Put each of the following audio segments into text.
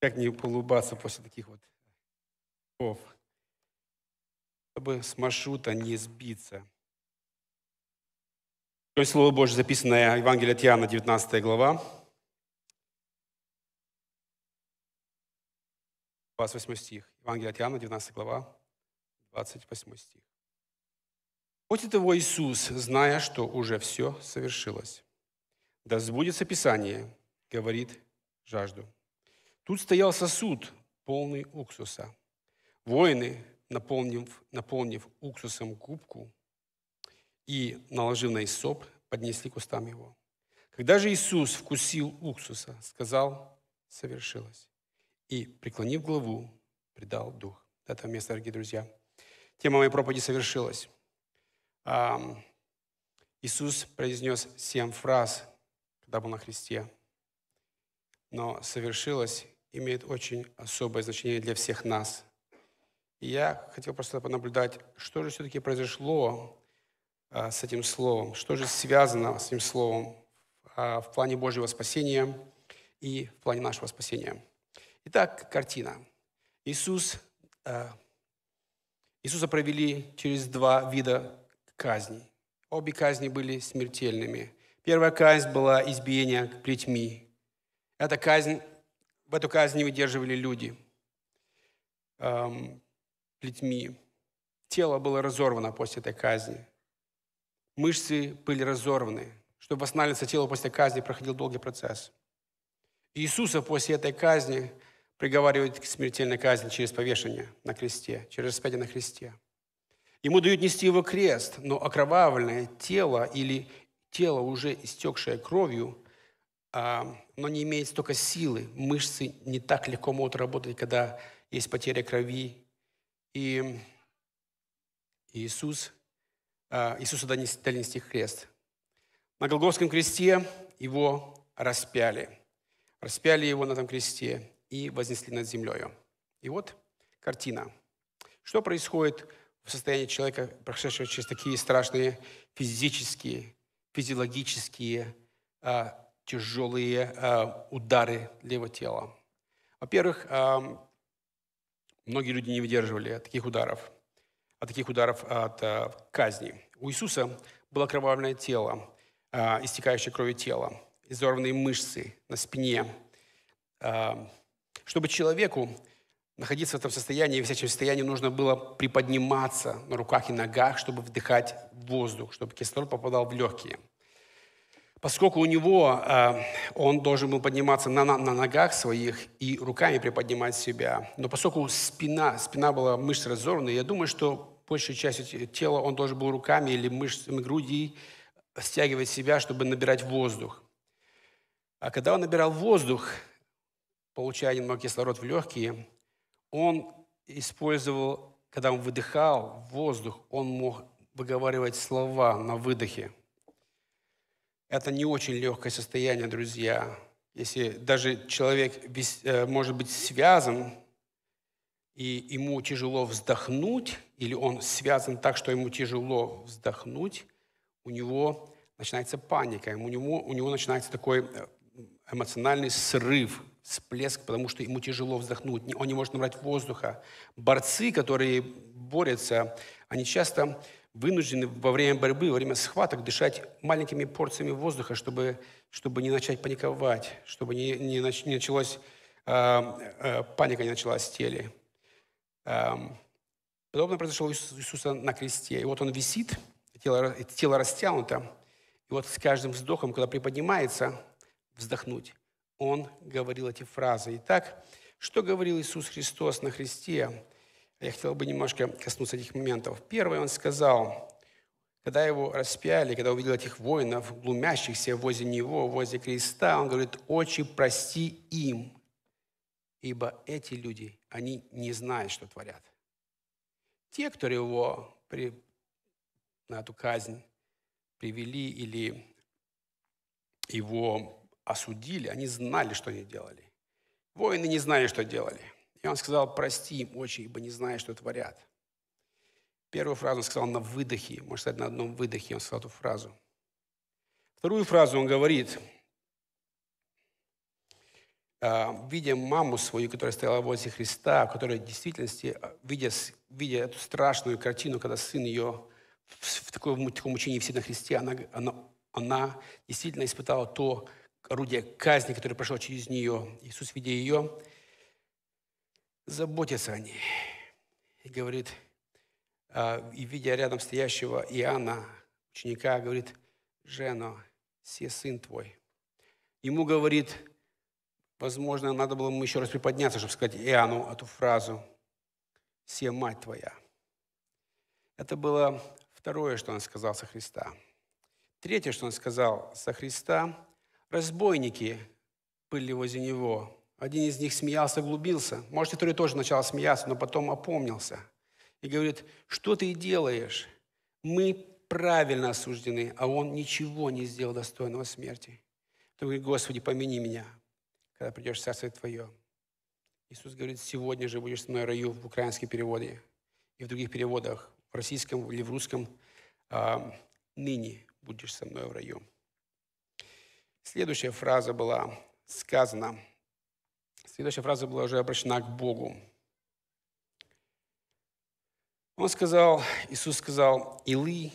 Как не улыбаться после таких вот слов? Чтобы с маршрута не сбиться. То есть Слово Божье, записанное в Евангелие от Иоанна, 19 глава, 28 стих. Евангелие от Иоанна, 19 глава, 28 стих. После того Иисус, зная, что уже все совершилось, да сбудется Писание, говорит жажду. Тут стоял сосуд, полный уксуса. Воины, наполнив, наполнив уксусом кубку и наложив на Исоп, поднесли к устам его. Когда же Иисус вкусил уксуса, сказал, совершилось. И, преклонив голову, предал дух. Это место, дорогие друзья. Тема моей проповеди совершилась. Иисус произнес семь фраз, когда был на Христе. Но совершилось имеет очень особое значение для всех нас. И я хотел просто понаблюдать, что же все-таки произошло а, с этим словом, что же связано с этим словом а, в плане Божьего спасения и в плане нашего спасения. Итак, картина. Иисус, а, Иисуса провели через два вида казней. Обе казни были смертельными. Первая казнь была избиение плетьми. Эта казнь в эту казнь не выдерживали люди эм, плетьми. Тело было разорвано после этой казни. Мышцы были разорваны. Чтобы восстанавливаться тело после казни, проходил долгий процесс. Иисуса после этой казни приговаривают к смертельной казни через повешение на кресте, через распятие на кресте. Ему дают нести его крест, но окровавленное тело или тело, уже истекшее кровью, но не имеет столько силы, мышцы не так легко могут работать, когда есть потеря крови. И Иисус, а, Иисусу дали нести крест. На Голгофском кресте его распяли. Распяли его на этом кресте и вознесли над землей. И вот картина. Что происходит в состоянии человека, прошедшего через такие страшные физические, физиологические а, тяжелые э, удары левого тела. Во-первых, э, многие люди не выдерживали таких ударов, а таких ударов от э, казни. У Иисуса было кровавленное тело, истекающее кровью тело, изорванные мышцы на спине. чтобы человеку находиться в этом состоянии, в всячем состоянии нужно было приподниматься на руках и ногах, чтобы вдыхать воздух, чтобы кислород попадал в легкие – Поскольку у него э, он должен был подниматься на, на, на ногах своих и руками приподнимать себя. Но поскольку спина, спина была мышцы разорвана, я думаю, что большую часть тела он должен был руками или мышцами груди э, стягивать себя, чтобы набирать воздух. А когда он набирал воздух, получая немного кислород в легкие, он использовал, когда он выдыхал воздух, он мог выговаривать слова на выдохе – это не очень легкое состояние, друзья. Если даже человек э, может быть связан, и ему тяжело вздохнуть, или он связан так, что ему тяжело вздохнуть, у него начинается паника, у него, у него начинается такой э, эмоциональный срыв, всплеск, потому что ему тяжело вздохнуть, он не может набрать воздуха. Борцы, которые борются, они часто вынуждены во время борьбы, во время схваток дышать маленькими порциями воздуха, чтобы, чтобы не начать паниковать, чтобы не, не, нач, не началась э, а, э, а, паника, не началась в теле. Э, подобное произошло у Иисуса на кресте. И вот он висит, тело, тело растянуто, и вот с каждым вздохом, когда приподнимается, вздохнуть, он говорил эти фразы. Итак, что говорил Иисус Христос на Христе? Я хотел бы немножко коснуться этих моментов. первый он сказал, когда его распяли, когда увидел этих воинов, глумящихся возле него, возле креста, он говорит, "Очень прости им, ибо эти люди, они не знают, что творят». Те, кто его при, на эту казнь привели или его осудили, они знали, что они делали. Воины не знали, что делали – и он сказал, прости им очень, ибо не знаю, что творят. Первую фразу он сказал на выдохе, может сказать, на одном выдохе он сказал эту фразу. Вторую фразу он говорит, «А, видя маму свою, которая стояла возле Христа, которая в действительности, а, видя, видя эту страшную картину, когда сын ее в таком, в таком мучении все на Христе, она, она, она действительно испытала то орудие казни, которое прошло через нее. Иисус, видя ее, заботится о ней. И говорит, а, и видя рядом стоящего Иоанна, ученика, говорит, Жено, се сын твой. Ему говорит, возможно, надо было ему еще раз приподняться, чтобы сказать Иоанну эту фразу, се мать твоя. Это было второе, что он сказал со Христа. Третье, что он сказал со Христа, разбойники были возле него, один из них смеялся, глубился. Может, второй тоже начал смеяться, но потом опомнился. И говорит, что ты делаешь? Мы правильно осуждены, а он ничего не сделал достойного смерти. Ты говоришь, Господи, помяни меня, когда придешь в Царствие Твое. Иисус говорит, сегодня же будешь со мной в раю в украинском переводе и в других переводах, в российском или в русском, а, ныне будешь со мной в раю. Следующая фраза была сказана – Следующая фраза была уже обращена к Богу. Он сказал, Иисус сказал, «Или,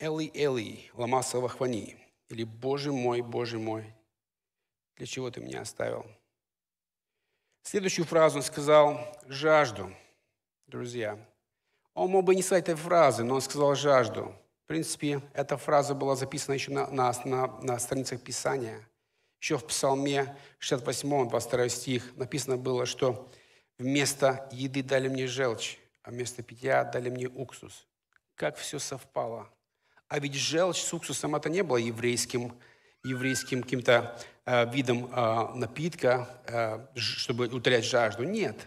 Эли, Эли, ламаса вахвани», или «Боже мой, Боже мой, для чего ты меня оставил?» Следующую фразу он сказал «жажду». Друзья, он мог бы не сказать этой фразы, но он сказал «жажду». В принципе, эта фраза была записана еще на, на, на, на страницах Писания. Еще в Псалме 68, 22 стих написано было, что вместо еды дали мне желчь, а вместо питья дали мне уксус. Как все совпало. А ведь желчь с уксусом это не было еврейским, еврейским каким-то э, видом э, напитка, э, чтобы утолять жажду. Нет.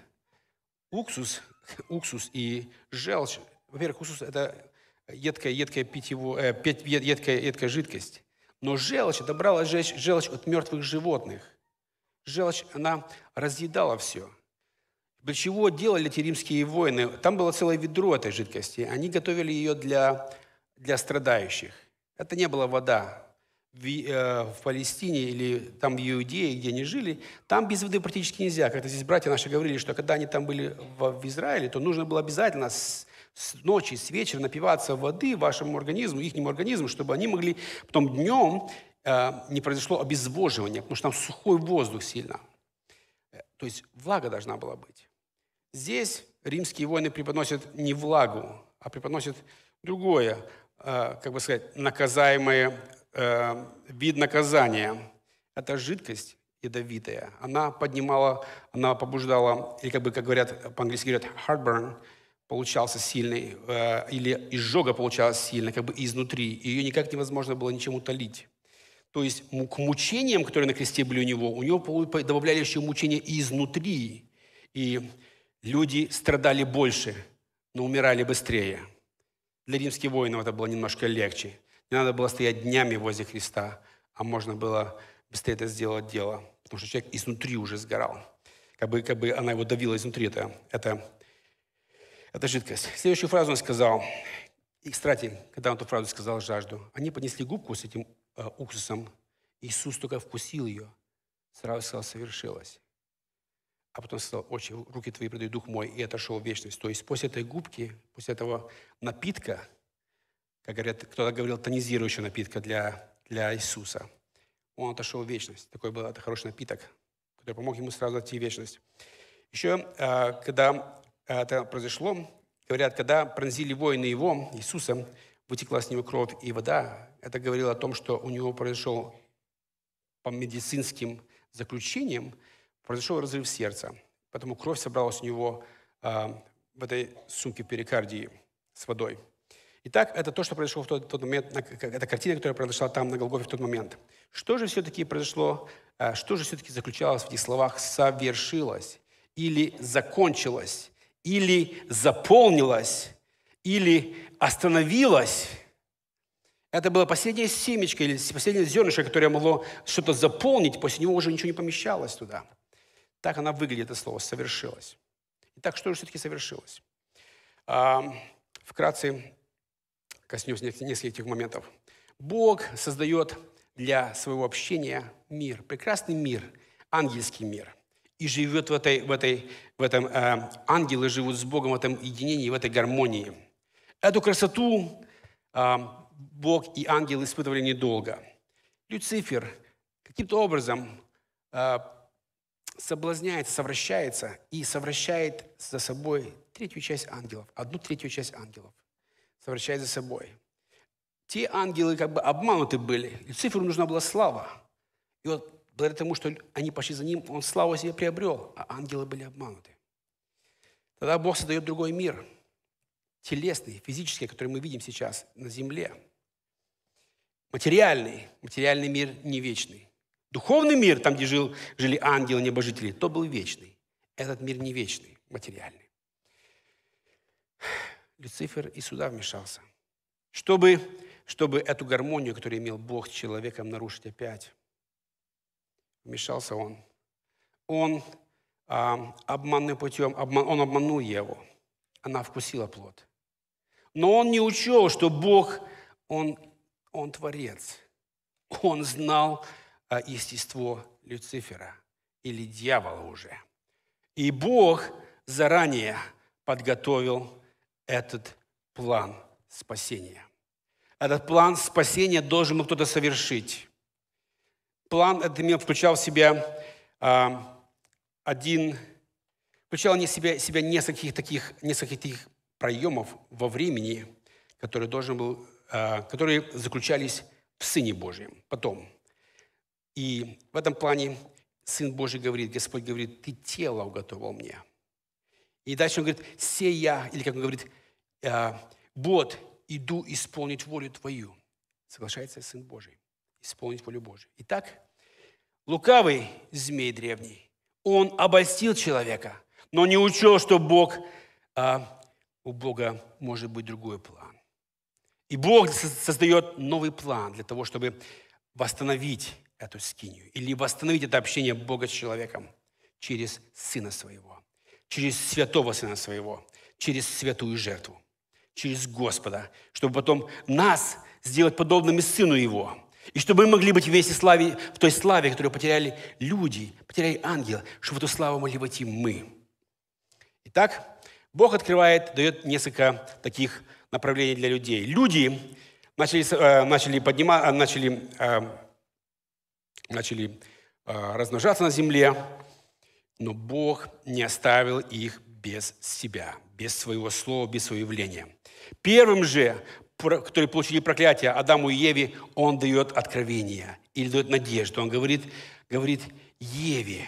Уксус, уксус и желчь. Во-первых, уксус это едкая, едкая, питьево, э, едкая, едкая жидкость. Но желчь, это брала желчь, желчь от мертвых животных. Желчь, она разъедала все. Для чего делали эти римские воины? Там было целое ведро этой жидкости. Они готовили ее для, для страдающих. Это не была вода. В, э, в Палестине или там в Иудее, где они жили, там без воды практически нельзя. Как-то здесь братья наши говорили, что когда они там были в, в Израиле, то нужно было обязательно с, с ночи, с вечера напиваться воды вашему организму, их организму, чтобы они могли потом днем э, не произошло обезвоживание, потому что там сухой воздух сильно. Э, то есть влага должна была быть. Здесь римские воины преподносят не влагу, а преподносят другое, э, как бы сказать, наказаемое, э, вид наказания. Это жидкость ядовитая. Она поднимала, она побуждала, или как бы, как говорят по-английски, говорят, heartburn – получался сильный, э, или изжога получалась сильная, как бы изнутри, и ее никак невозможно было ничем утолить. То есть к мучениям, которые на кресте были у него, у него добавляли еще мучения изнутри. И люди страдали больше, но умирали быстрее. Для римских воинов это было немножко легче. Не надо было стоять днями возле Христа, а можно было быстрее это сделать дело. Потому что человек изнутри уже сгорал. Как бы, как бы она его давила изнутри, это, это это жидкость. Следующую фразу он сказал. И, кстати, когда он эту фразу сказал жажду, они поднесли губку с этим э, уксусом. Иисус только вкусил ее. Сразу сказал, совершилось. А потом сказал, очень руки твои предают Дух мой, и отошел в вечность. То есть после этой губки, после этого напитка, как говорят, кто-то говорил, тонизирующая напитка для, для Иисуса, он отошел в вечность. Такой был это хороший напиток, который помог ему сразу идти в вечность. Еще, э, когда это произошло, говорят, когда пронзили воины его, Иисуса, вытекла с него кровь и вода, это говорило о том, что у него произошел по медицинским заключениям, произошел разрыв сердца. Поэтому кровь собралась у него э, в этой сумке перикардии с водой. Итак, это то, что произошло в тот, тот момент, это картина, которая произошла там на Голгофе в тот момент. Что же все-таки произошло, э, что же все-таки заключалось в этих словах «совершилось» или «закончилось»? или заполнилось, или остановилось. Это было последнее семечко или последнее зернышко, которое могло что-то заполнить, после него уже ничего не помещалось туда. Так она выглядит, это слово «совершилось». Итак, что же все-таки совершилось? А, вкратце коснусь нескольких моментов. Бог создает для своего общения мир, прекрасный мир, ангельский мир – и живет в, этой, в, этой, в этом, э, ангелы живут с Богом в этом единении, в этой гармонии. Эту красоту э, Бог и ангел испытывали недолго. Люцифер каким-то образом э, соблазняется, совращается и совращает за собой третью часть ангелов, одну третью часть ангелов совращает за собой. Те ангелы как бы обмануты были. Люциферу нужна была слава. И вот благодаря тому, что они пошли за ним, он славу себе приобрел, а ангелы были обмануты. Тогда Бог создает другой мир, телесный, физический, который мы видим сейчас на земле. Материальный, материальный мир не вечный. Духовный мир, там, где жил, жили ангелы, небожители, то был вечный. Этот мир не вечный, материальный. Люцифер и сюда вмешался, чтобы, чтобы эту гармонию, которую имел Бог с человеком, нарушить опять вмешался он. Он а, обманным путем, обман, он обманул Еву. Она вкусила плод. Но он не учел, что Бог, он, он творец. Он знал а, естество Люцифера или дьявола уже. И Бог заранее подготовил этот план спасения. Этот план спасения должен был кто-то совершить план этот имел, включал в себя э, один, включал не себя, себя нескольких таких, нескольких таких проемов во времени, которые должен был, э, которые заключались в Сыне Божьем потом. И в этом плане Сын Божий говорит, Господь говорит, ты тело уготовил мне. И дальше он говорит, сей я, или как он говорит, а, вот, иду исполнить волю твою. Соглашается Сын Божий исполнить волю Божию. Итак, лукавый змей древний, он обольстил человека, но не учел, что Бог, а, у Бога может быть другой план. И Бог создает новый план для того, чтобы восстановить эту скинию или восстановить это общение Бога с человеком через Сына Своего, через Святого Сына Своего, через святую жертву, через Господа, чтобы потом нас сделать подобными Сыну Его, и чтобы мы могли быть вместе в, славе, в той славе, которую потеряли люди, потеряли ангелы, чтобы в эту славу могли войти мы. Итак, Бог открывает, дает несколько таких направлений для людей. Люди начали, э, начали поднимать, э, начали, э, начали размножаться на земле, но Бог не оставил их без себя, без своего слова, без своего явления. Первым же которые получили проклятие Адаму и Еве, он дает откровение или дает надежду. Он говорит, говорит Еве,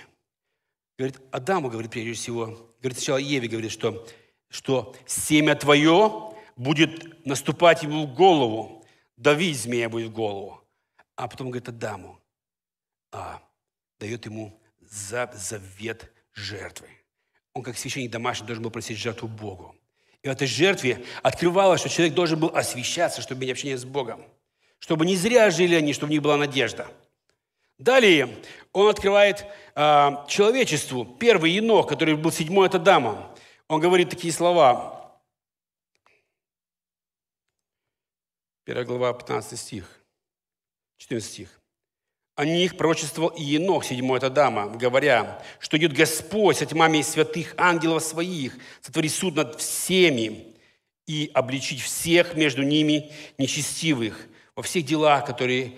говорит Адаму, говорит прежде всего, говорит сначала Еве, говорит, что, что семя твое будет наступать ему в голову, давить змея будет в голову. А потом говорит Адаму, а, дает ему за, завет жертвы. Он как священник домашний должен был просить жертву Богу. И в этой жертве открывалось, что человек должен был освещаться, чтобы иметь общение с Богом. Чтобы не зря жили они, чтобы у них была надежда. Далее он открывает э, человечеству первый енох, который был седьмой от Адама. Он говорит такие слова. Первая глава, 15 стих, 14 стих. О них пророчествовал и Енох, седьмой от дама, говоря, что идет Господь со тьмами святых ангелов своих, сотворить суд над всеми и обличить всех между ними нечестивых во всех делах, которые,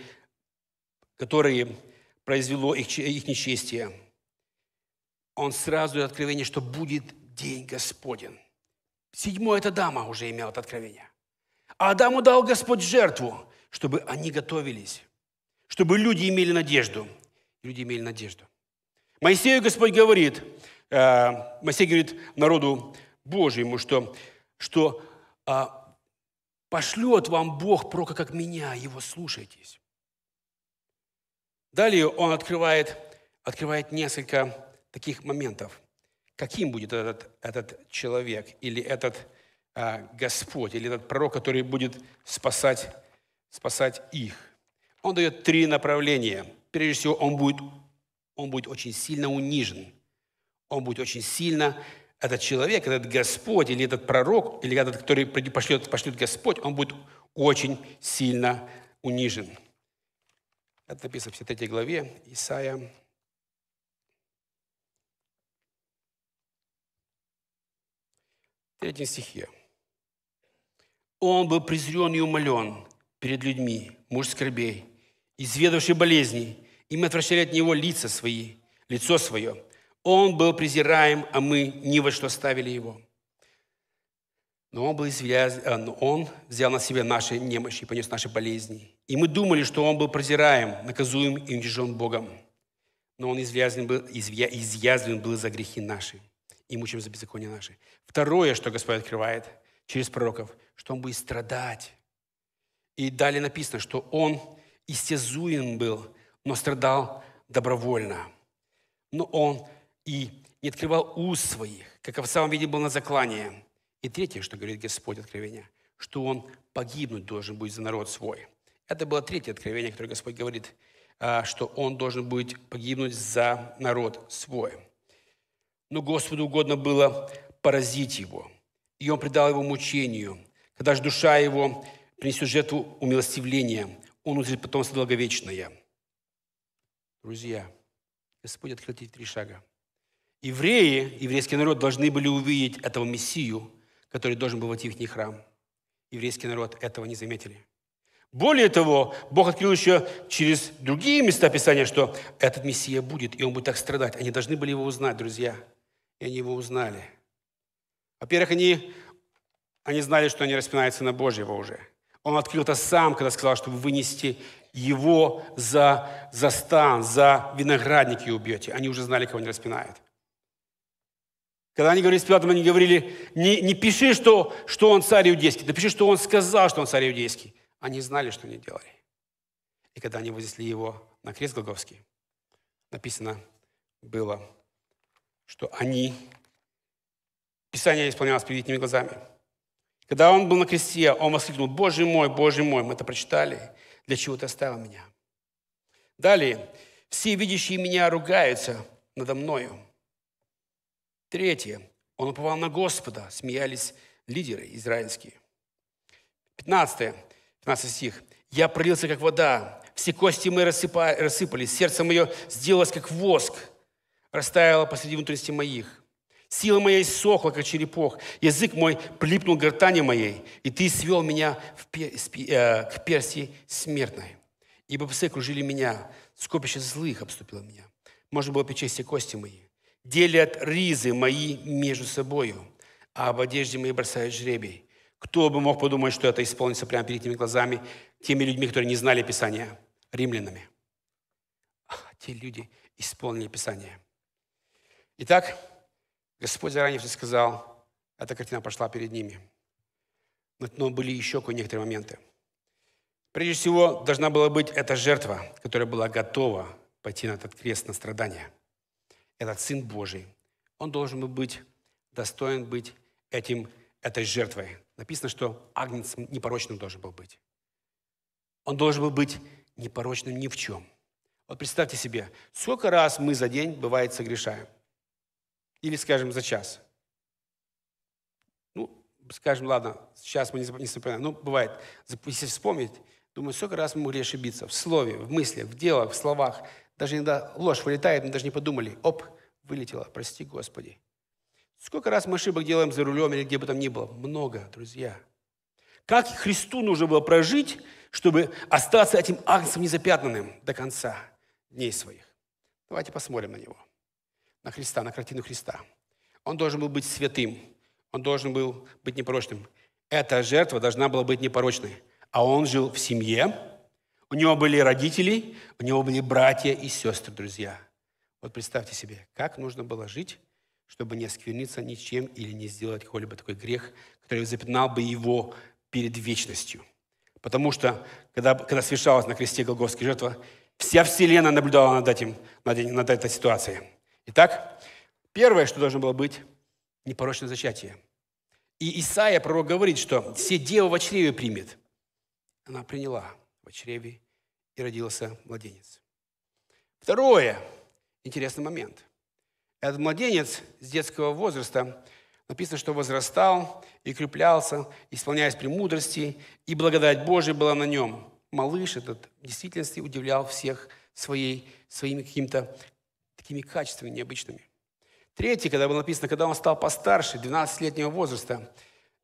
которые произвело их, их нечестие. Он сразу дает откровение, что будет день Господен. Седьмой это дама уже имела это откровение. А Адаму дал Господь жертву, чтобы они готовились чтобы люди имели надежду. Люди имели надежду. Моисею Господь говорит, э, Моисей говорит народу Божьему, что, что э, пошлет вам Бог прока, как меня, его слушайтесь. Далее он открывает, открывает несколько таких моментов. Каким будет этот, этот человек или этот э, Господь, или этот пророк, который будет спасать, спасать их? Он дает три направления. Прежде всего, он будет, он будет очень сильно унижен. Он будет очень сильно, этот человек, этот Господь, или этот пророк, или этот, который пошлет, пошлет Господь, он будет очень сильно унижен. Это написано в 53 главе Исаия. Третьем стихе. Он был презрен и умолен перед людьми, муж скорбей, изведавший болезни, и мы отвращали от него лица свои, лицо свое. Он был презираем, а мы ни во что ставили его. Но он, был извяз... Э, но он взял на себя наши немощи, и понес наши болезни. И мы думали, что он был презираем, наказуем и унижен Богом. Но он изъязвлен был, изъя... изъязвлен был за грехи наши и мучим за беззаконие наши. Второе, что Господь открывает через пророков, что он будет страдать. И далее написано, что он истязуем был, но страдал добровольно. Но он и не открывал уст своих, как в самом виде был на заклании. И третье, что говорит Господь откровение, что он погибнуть должен будет за народ свой. Это было третье откровение, которое Господь говорит, а, что он должен будет погибнуть за народ свой. Но Господу угодно было поразить его, и он предал его мучению. Когда же душа его принесет жертву умилостивления – он узрит потомство долговечное. Друзья, Господь открыл эти три шага. Евреи, еврейский народ, должны были увидеть этого Мессию, который должен был войти в их храм. Еврейский народ этого не заметили. Более того, Бог открыл еще через другие места Писания, что этот Мессия будет, и он будет так страдать. Они должны были его узнать, друзья. И они его узнали. Во-первых, они, они знали, что они распинаются на Божьего уже – он открыл это сам, когда сказал, чтобы вынести его за, за стан, за виноградники убьете. Они уже знали, кого они распинают. Когда они говорили с Пилатом, они говорили, не, не пиши, что, что он царь иудейский, да что он сказал, что он царь иудейский. Они знали, что они делали. И когда они вознесли его на крест Голговский, написано было, что они, Писание исполнялось перед этими глазами – когда он был на кресте, он воскликнул, «Боже мой, Боже мой!» Мы это прочитали. «Для чего ты оставил меня?» Далее. «Все видящие меня ругаются надо мною». Третье. Он уповал на Господа, смеялись лидеры израильские. Пятнадцатое, пятнадцатый стих. «Я пролился, как вода, все кости мои рассыпались, сердце мое сделалось, как воск, растаяло посреди внутренности моих. Сила моя иссохла, как черепок. Язык мой прилипнул к гортани моей, и ты свел меня в пер... э, к Персии смертной. Ибо псы окружили меня, скопище злых обступило меня. Можно было печесть все кости мои. Делят ризы мои между собою, а об одежде моей бросают жребий. Кто бы мог подумать, что это исполнится прямо перед теми глазами, теми людьми, которые не знали Писания, римлянами. А, те люди исполнили Писание. Итак, Господь заранее все сказал, эта а картина пошла перед ними. Но были еще некоторые моменты. Прежде всего, должна была быть эта жертва, которая была готова пойти на этот крест, на страдания. Этот Сын Божий, он должен был быть достоин быть этим, этой жертвой. Написано, что агнец непорочным должен был быть. Он должен был быть непорочным ни в чем. Вот представьте себе, сколько раз мы за день, бывает, согрешаем. Или, скажем, за час. Ну, скажем, ладно, сейчас мы не вспоминаем. Ну, бывает, если вспомнить, думаю, сколько раз мы могли ошибиться в слове, в мысли, в делах, в словах. Даже иногда ложь вылетает, мы даже не подумали. Оп, вылетела, прости, Господи. Сколько раз мы ошибок делаем за рулем или где бы там ни было? Много, друзья. Как Христу нужно было прожить, чтобы остаться этим агнцем незапятнанным до конца дней своих? Давайте посмотрим на него на Христа, на картину Христа. Он должен был быть святым, он должен был быть непорочным. Эта жертва должна была быть непорочной. А он жил в семье, у него были родители, у него были братья и сестры, друзья. Вот представьте себе, как нужно было жить, чтобы не оскверниться ничем или не сделать какой-либо такой грех, который запятнал бы его перед вечностью. Потому что, когда, когда совершалась на кресте Голговская жертва, вся вселенная наблюдала над этим, над, над этой ситуацией. Итак, первое, что должно было быть, непорочное зачатие. И Исаия, пророк, говорит, что все девы в чреве примет. Она приняла в чреве и родился младенец. Второе, интересный момент. Этот младенец с детского возраста написано, что возрастал и креплялся, исполняясь премудрости, и благодать Божия была на нем. Малыш этот в действительности удивлял всех своей, своими какими то такими качествами необычными. Третий, когда было написано, когда он стал постарше, 12-летнего возраста,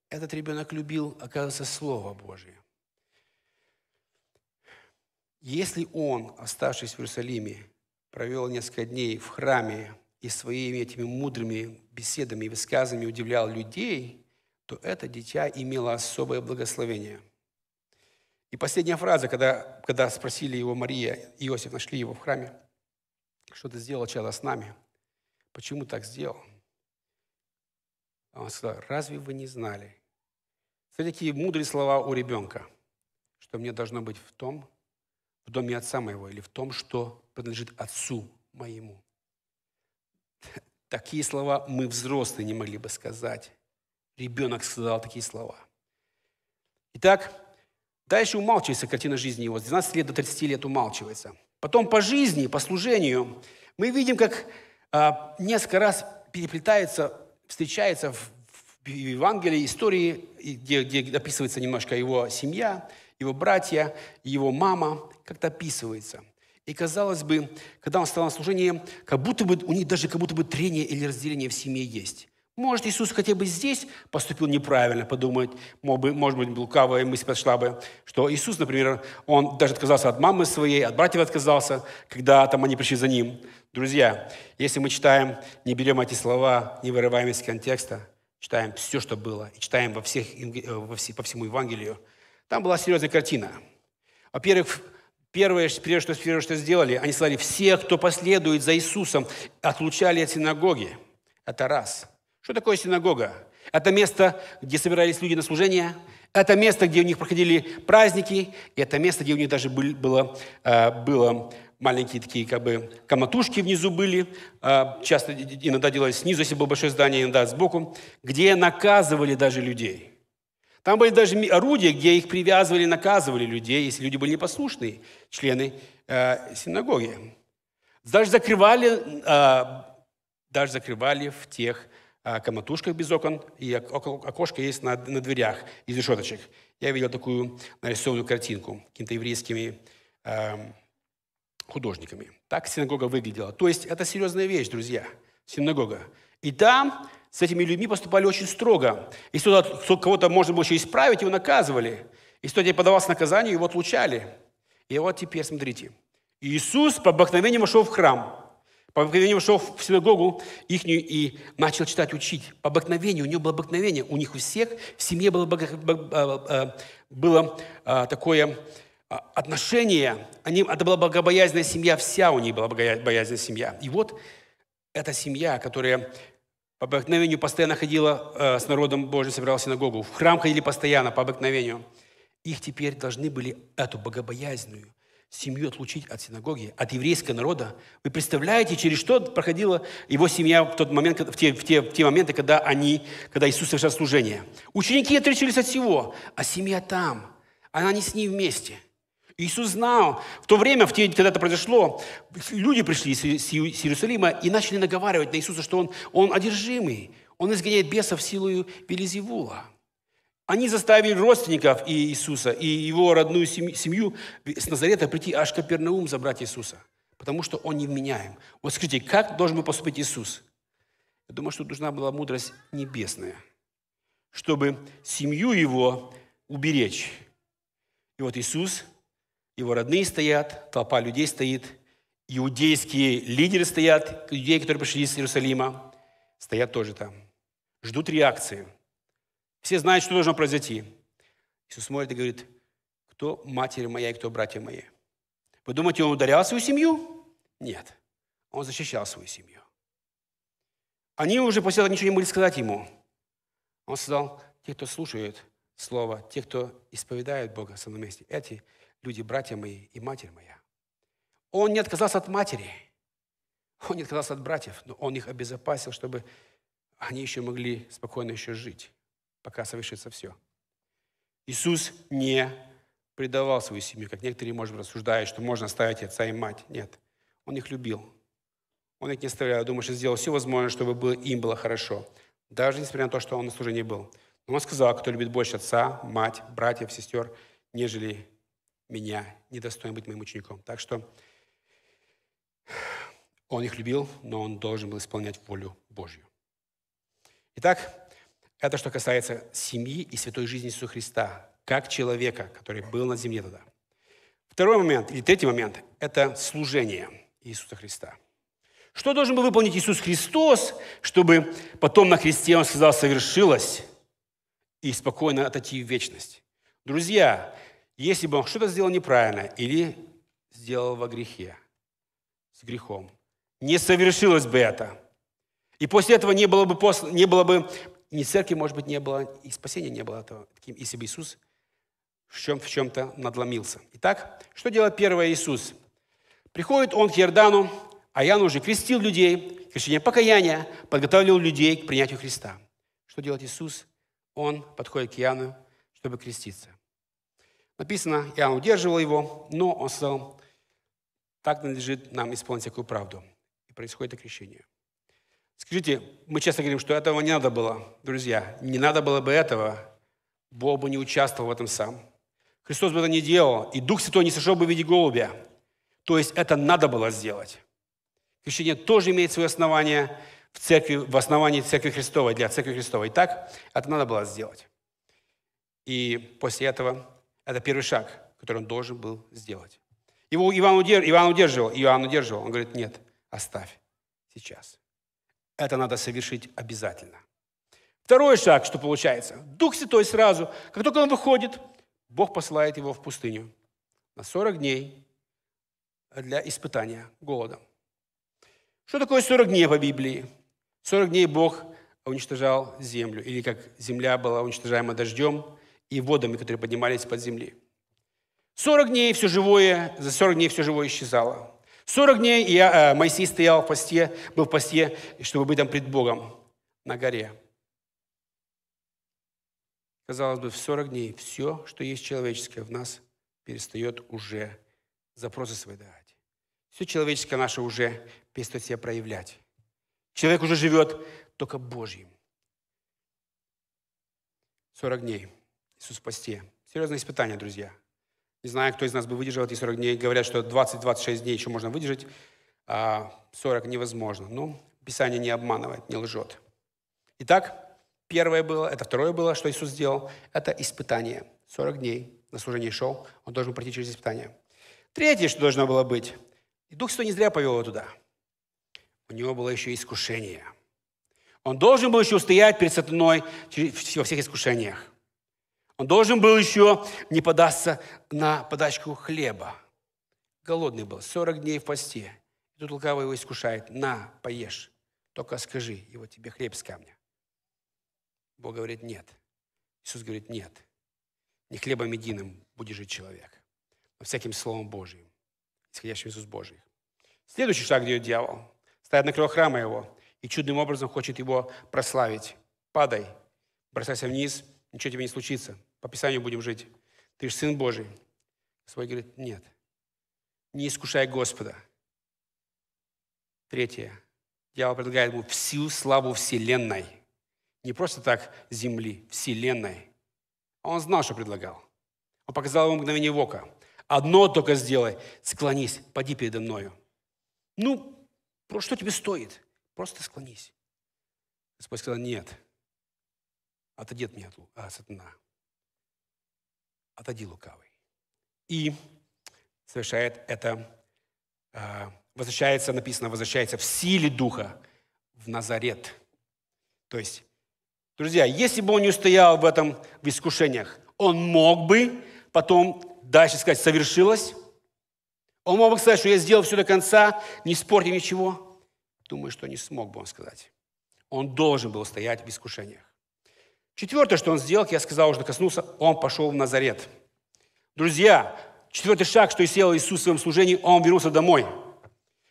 этот ребенок любил, оказывается, Слово Божие. Если он, оставшись в Иерусалиме, провел несколько дней в храме и своими этими мудрыми беседами и высказами удивлял людей, то это дитя имело особое благословение. И последняя фраза, когда, когда спросили его Мария и Иосиф, нашли его в храме, что ты сделал чада с нами? Почему так сделал? он сказал, разве вы не знали? Это такие мудрые слова у ребенка, что мне должно быть в том, в доме отца моего, или в том, что принадлежит отцу моему. Такие слова мы, взрослые, не могли бы сказать. Ребенок сказал такие слова. Итак, дальше умалчивается картина жизни его. С 12 лет до 30 лет умалчивается – Потом по жизни, по служению мы видим, как а, несколько раз переплетается, встречается в, в Евангелии истории, где, где описывается немножко его семья, его братья, его мама, как-то описывается. И казалось бы, когда он стал на служение, как будто бы у них даже как будто бы трение или разделение в семье есть. Может, Иисус хотя бы здесь поступил неправильно, подумать, может быть, лукавая мысль подшла бы, что Иисус, например, он даже отказался от мамы своей, от братьев отказался, когда там они пришли за ним. Друзья, если мы читаем, не берем эти слова, не вырываем из контекста, читаем все, что было, и читаем во всех, э, во все, по всему Евангелию, там была серьезная картина. Во-первых, Первое, первое, что, первое, что сделали, они сказали, все, кто последует за Иисусом, отлучали от синагоги. Это раз – что такое синагога? Это место, где собирались люди на служение, это место, где у них проходили праздники, и это место, где у них даже был, было, э, было маленькие такие как бы комнатушки внизу были, э, часто иногда делались снизу, если было большое здание, иногда сбоку, где наказывали даже людей. Там были даже орудия, где их привязывали, наказывали людей, если люди были непослушные, члены э, синагоги. Даже закрывали, э, даже закрывали в тех а, комнатушках без окон, и окошко есть на, на дверях из решеточек. Я видел такую нарисованную картинку какими-то еврейскими э, художниками. Так синагога выглядела. То есть это серьезная вещь, друзья, синагога. И там с этими людьми поступали очень строго. Если кто то кого-то можно было еще исправить, его наказывали. Если кто-то подавался наказанию, его отлучали. И вот теперь, смотрите, Иисус по обыкновению вошел в храм – по обыкновению шел в синагогу ихнюю и начал читать, учить. По обыкновению, у него было обыкновение, у них у всех в семье было, э, э, было э, такое отношение. Они, это была богобоязненная семья, вся у них была богобоязненная семья. И вот эта семья, которая по обыкновению постоянно ходила с народом Божьим, собирала в синагогу. В храм ходили постоянно, по обыкновению. Их теперь должны были эту богобоязненную, семью отлучить от синагоги, от еврейского народа. Вы представляете, через что проходила его семья в тот момент, в те, в те, в те моменты, когда они, когда Иисус совершал служение. Ученики отречились от всего, а семья там. Она не с ним вместе. Иисус знал, в то время, в те, когда это произошло, люди пришли с Иерусалима и начали наговаривать на Иисуса, что он, он одержимый, он изгоняет бесов силою Белизевула. Они заставили родственников и Иисуса, и его родную семью с Назарета прийти аж в Капернаум забрать Иисуса, потому что он невменяем. Вот скажите, как должен был поступить Иисус? Я думаю, что нужна была мудрость небесная, чтобы семью его уберечь. И вот Иисус, его родные стоят, толпа людей стоит, иудейские лидеры стоят, людей, которые пришли из Иерусалима, стоят тоже там, ждут реакции – все знают, что должно произойти. Иисус смотрит и говорит, кто матери моя и кто братья мои. Вы думаете, он ударял свою семью? Нет. Он защищал свою семью. Они уже после этого ничего не могли сказать ему. Он сказал, те, кто слушают Слово, те, кто исповедают Бога со мной вместе, эти люди, братья мои и матерь моя. Он не отказался от матери, он не отказался от братьев, но он их обезопасил, чтобы они еще могли спокойно еще жить пока совершится все. Иисус не предавал свою семью, как некоторые, может быть, рассуждают, что можно оставить отца и мать. Нет, Он их любил. Он их не оставлял. Думаю, что сделал все возможное, чтобы им было хорошо. Даже несмотря на то, что он на служении был. Но он сказал, кто любит больше отца, мать, братьев, сестер, нежели меня, недостоин быть моим учеником. Так что он их любил, но он должен был исполнять волю Божью. Итак, это что касается семьи и святой жизни Иисуса Христа, как человека, который был на земле тогда. Второй момент, или третий момент, это служение Иисуса Христа. Что должен был выполнить Иисус Христос, чтобы потом на кресте Он сказал «совершилось» и спокойно отойти в вечность? Друзья, если бы Он что-то сделал неправильно или сделал во грехе, с грехом, не совершилось бы это. И после этого не было бы, после, не было бы и церкви, может быть, не было, и спасения не было, то, если бы Иисус в, чем, в чем-то надломился. Итак, что делает первый Иисус? Приходит он к Иордану, а Иоанн уже крестил людей, крещение покаяния, подготовил людей к принятию Христа. Что делает Иисус? Он подходит к Иоанну, чтобы креститься. Написано, Иоанн удерживал его, но он сказал, так надлежит нам исполнить всякую правду. И происходит крещение. Скажите, мы честно говорим, что этого не надо было, друзья. Не надо было бы этого. Бог бы не участвовал в этом сам. Христос бы это не делал, и Дух Святой не сошел бы в виде голубя. То есть это надо было сделать. Крещение тоже имеет свое основание в, церкви, в основании Церкви Христовой, для Церкви Христовой. Итак, это надо было сделать. И после этого это первый шаг, который он должен был сделать. Его Иван, удерживал, Иван удерживал, Иоанн удерживал. Он говорит, нет, оставь сейчас это надо совершить обязательно. Второй шаг, что получается. Дух Святой сразу, как только он выходит, Бог посылает его в пустыню на 40 дней для испытания голодом. Что такое 40 дней по Библии? 40 дней Бог уничтожал землю, или как земля была уничтожаема дождем и водами, которые поднимались под земли. 40 дней все живое, за 40 дней все живое исчезало. 40 дней я, э, Моисей стоял в посте, был в посте, чтобы быть там пред Богом на горе. Казалось бы, в 40 дней все, что есть человеческое в нас, перестает уже запросы свои давать. Все человеческое наше уже перестает себя проявлять. Человек уже живет только Божьим. 40 дней Иисус в посте. Серьезное испытание, друзья – не знаю, кто из нас бы выдержал эти 40 дней. Говорят, что 20-26 дней еще можно выдержать, а 40 невозможно. Но ну, Писание не обманывает, не лжет. Итак, первое было, это второе было, что Иисус сделал, это испытание. 40 дней на служение шел, он должен пройти через испытание. Третье, что должно было быть, и Дух Святой не зря повел его туда. У него было еще искушение. Он должен был еще устоять перед сатаной во всех искушениях. Он должен был еще не податься на подачку хлеба. Голодный был, 40 дней в посте. И тут лукавый его искушает. На, поешь. Только скажи, его тебе хлеб с камня. Бог говорит, нет. Иисус говорит, нет. Не хлебом единым будет жить человек, но всяким Словом Божьим, исходящим из уст Божьих. Следующий шаг делает дьявол. Стоит на крыло храма его и чудным образом хочет его прославить. Падай, бросайся вниз, ничего тебе не случится, по Писанию будем жить. Ты же Сын Божий. Свой говорит, нет, не искушай Господа. Третье. Дьявол предлагает ему всю славу Вселенной. Не просто так земли, Вселенной. он знал, что предлагал. Он показал ему мгновение в Одно только сделай. Склонись, поди передо мною. Ну, что тебе стоит? Просто склонись. Господь сказал, нет, Отойди от меня, а, сатана. Отойди, лукавый. И совершает это, а, возвращается, написано, возвращается в силе Духа в Назарет. То есть, друзья, если бы он не устоял в этом, в искушениях, он мог бы потом дальше сказать, совершилось. Он мог бы сказать, что я сделал все до конца, не спорьте ничего. Думаю, что не смог бы он сказать. Он должен был стоять в искушениях. Четвертое, что он сделал, я сказал, уже коснулся, он пошел в Назарет. Друзья, четвертый шаг, что сделал Иисус в своем служении, он вернулся домой.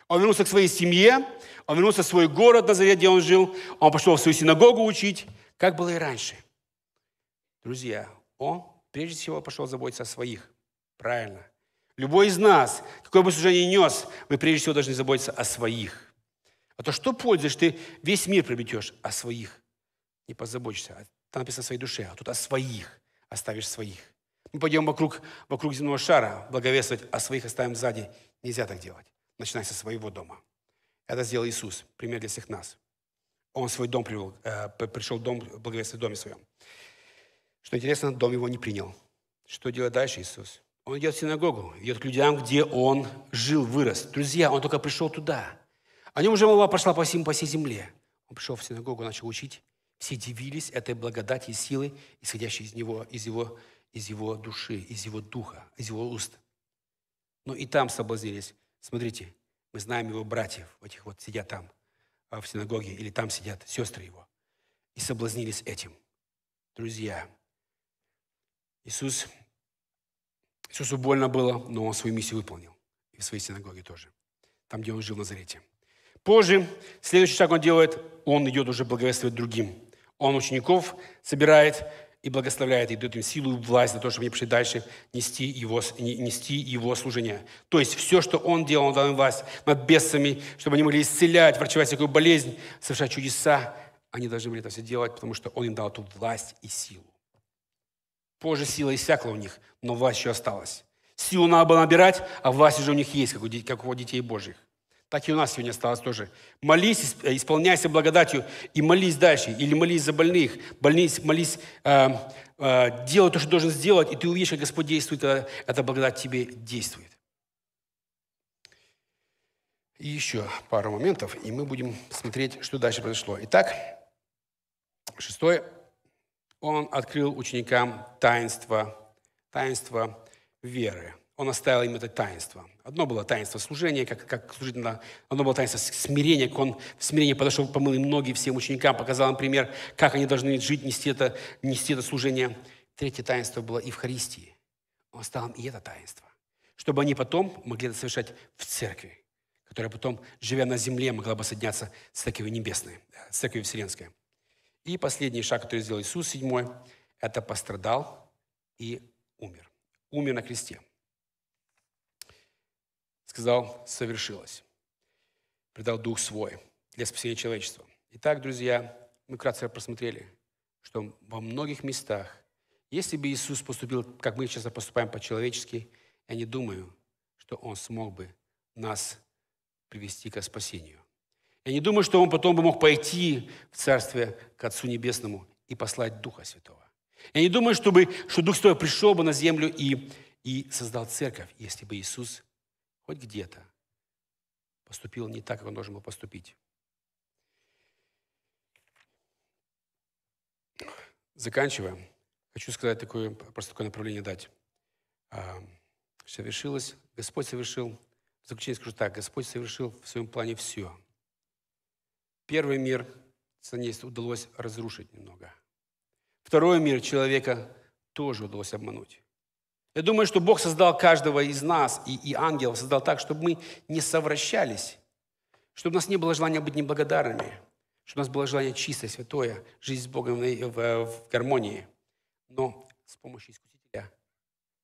Он вернулся к своей семье, он вернулся в свой город Назарет, где он жил, он пошел в свою синагогу учить, как было и раньше. Друзья, он прежде всего пошел заботиться о своих. Правильно. Любой из нас, какое бы служение нес, мы прежде всего должны заботиться о своих. А то что пользуешь, ты весь мир приобретешь, а своих не позаботишься. Там написано о своей душе, а тут о своих. Оставишь своих. Мы пойдем вокруг, вокруг земного шара благовествовать, а своих оставим сзади. Нельзя так делать. Начинай со своего дома. Это сделал Иисус, пример для всех нас. Он свой дом привел, э, пришел дом, благовествовать в доме своем. Что интересно, дом его не принял. Что делает дальше Иисус? Он идет в синагогу, идет к людям, где он жил, вырос. Друзья, он только пришел туда. О нем уже молва пошла по всей, по всей земле. Он пришел в синагогу, начал учить. Все дивились этой благодати и силы, исходящей из него, из его, из его души, из его духа, из его уст. Но ну и там соблазнились. Смотрите, мы знаем его братьев, этих вот сидят там а, в синагоге, или там сидят сестры его. И соблазнились этим. Друзья, Иисус, Иисусу больно было, но Он свою миссию выполнил. И в своей синагоге тоже. Там, где Он жил в Назарете. Позже, следующий шаг Он делает, Он идет уже благовествовать другим. Он учеников собирает и благословляет, и дает им силу и власть для того, чтобы они пошли дальше нести его, нести его служение. То есть все, что он делал, он дал им власть над бесами, чтобы они могли исцелять, врачевать всякую болезнь, совершать чудеса. Они должны были это все делать, потому что он им дал эту власть и силу. Позже сила иссякла у них, но власть еще осталась. Силу надо было набирать, а власть уже у них есть, как у, как у детей Божьих. Так и у нас сегодня осталось тоже. Молись, э, исполняйся благодатью и молись дальше. Или молись за больных, молись, молись эм, э, э, делай то, что должен сделать, и ты увидишь, как Господь действует, когда э, эта благодать тебе действует. И еще пару моментов, и мы будем смотреть, что дальше произошло. Итак, шестое. Он открыл ученикам таинство, таинство веры он оставил им это таинство. Одно было таинство служения, как, как служить на... Одно было таинство смирения, как он в смирении подошел, помыл им ноги всем ученикам, показал им пример, как они должны жить, нести это, нести это служение. Третье таинство было Евхаристии. Он оставил им и это таинство, чтобы они потом могли это совершать в церкви, которая потом, живя на земле, могла бы соединяться с церковью небесной, э, с церковью вселенской. И последний шаг, который сделал Иисус, седьмой, это пострадал и умер. Умер на кресте – сказал, совершилось. Предал дух свой для спасения человечества. Итак, друзья, мы кратко просмотрели, что во многих местах, если бы Иисус поступил, как мы сейчас поступаем по-человечески, я не думаю, что Он смог бы нас привести к спасению. Я не думаю, что Он потом бы мог пойти в Царствие к Отцу Небесному и послать Духа Святого. Я не думаю, чтобы, что Дух Святой пришел бы на землю и, и создал церковь, если бы Иисус хоть где-то поступил не так, как он должен был поступить. Заканчиваем. Хочу сказать такое, просто такое направление дать. А, совершилось, Господь совершил, в заключение скажу так, Господь совершил в своем плане все. Первый мир сатанисту удалось разрушить немного. Второй мир человека тоже удалось обмануть. Я думаю, что Бог создал каждого из нас и, и ангелов, создал так, чтобы мы не совращались, чтобы у нас не было желания быть неблагодарными, чтобы у нас было желание чистое, святое, жизнь с Богом в, в, в гармонии. Но с помощью Искусителя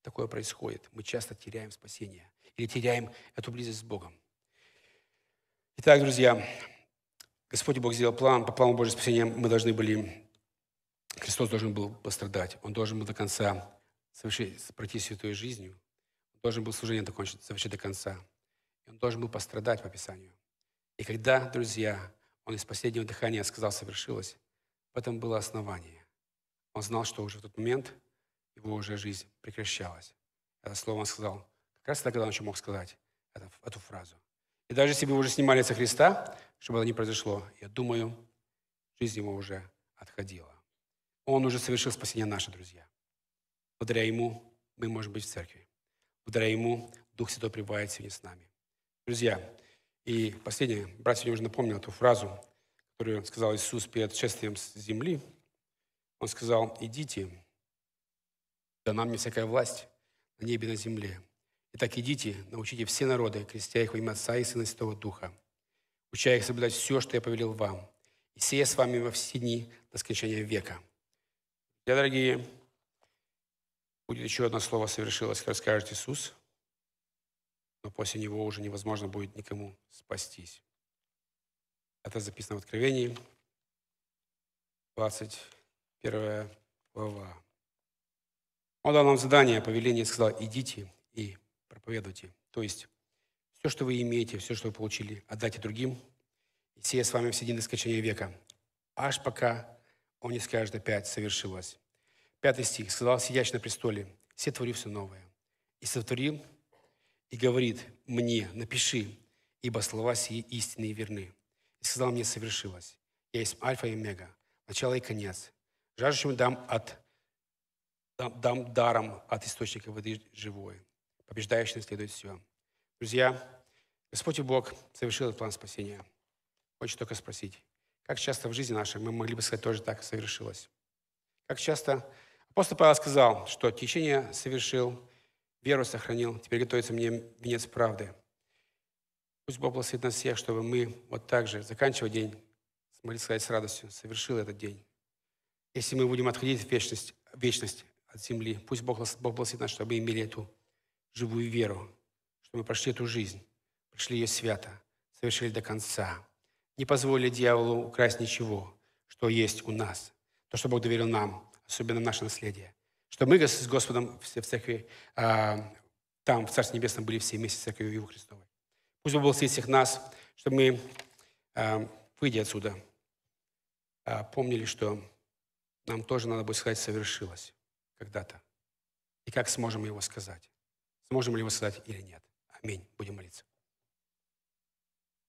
такое происходит. Мы часто теряем спасение или теряем эту близость с Богом. Итак, друзья, Господь Бог сделал план, по плану Божьего спасения мы должны были, Христос должен был пострадать, Он должен был до конца совершить, пройти святую жизнью, он должен был служение закончить, совершить до конца. И он должен был пострадать по Писанию. И когда, друзья, он из последнего дыхания сказал «совершилось», в этом было основание. Он знал, что уже в тот момент его уже жизнь прекращалась. Это слово он сказал. Как раз тогда он еще мог сказать эту, эту фразу. И даже если бы его уже снимали со Христа, чтобы это не произошло, я думаю, жизнь его уже отходила. Он уже совершил спасение наше, друзья. Благодаря Ему мы можем быть в церкви. Благодаря Ему Дух Святой пребывает сегодня с нами. Друзья, и последнее, брат сегодня уже напомнил эту фразу, которую сказал Иисус перед шествием с земли. Он сказал, идите, да нам не всякая власть на небе и на земле. Итак, идите, научите все народы, крестя их во имя Отца и Сына и Святого Духа, уча их соблюдать все, что я повелел вам, и сея с вами во все дни до скончания века. Друзья дорогие, Будет еще одно слово совершилось, как скажет Иисус, но после него уже невозможно будет никому спастись. Это записано в Откровении, 21 глава. Он дал нам задание, повеление, сказал, идите и проповедуйте. То есть, все, что вы имеете, все, что вы получили, отдайте другим, и сея с вами в дни до века, аж пока он не скажет опять «совершилось». Пятый стих. «Сказал сидящий на престоле, все творю все новое». И сотворил, и говорит мне, напиши, ибо слова сии истинны и верны. И сказал мне, совершилось. Я есть альфа и омега, начало и конец. Жаждущим дам, от, дам, дам даром от источника воды живой. Побеждающий наследует все. Друзья, Господь и Бог совершил этот план спасения. Хочу только спросить, как часто в жизни нашей мы могли бы сказать тоже так совершилось? Как часто Апостол Павел сказал, что течение совершил, веру сохранил, теперь готовится мне венец правды. Пусть Бог благословит нас всех, чтобы мы вот так же, заканчивая день, смогли сказать с радостью, совершил этот день. Если мы будем отходить в вечность, вечность от земли, пусть Бог, Бог благословит нас, чтобы мы имели эту живую веру, чтобы мы прошли эту жизнь, прошли ее свято, совершили до конца, не позволили дьяволу украсть ничего, что есть у нас, то, что Бог доверил нам – особенно наше наследие. чтобы мы с Господом все в церкви, а, там, в Царстве Небесном, были все вместе с церковью Его Христовой. Пусть Бог благословит всех нас, чтобы мы, а, выйдя отсюда, а, помнили, что нам тоже надо будет сказать «совершилось» когда-то. И как сможем его сказать? Сможем ли его сказать или нет? Аминь. Будем молиться.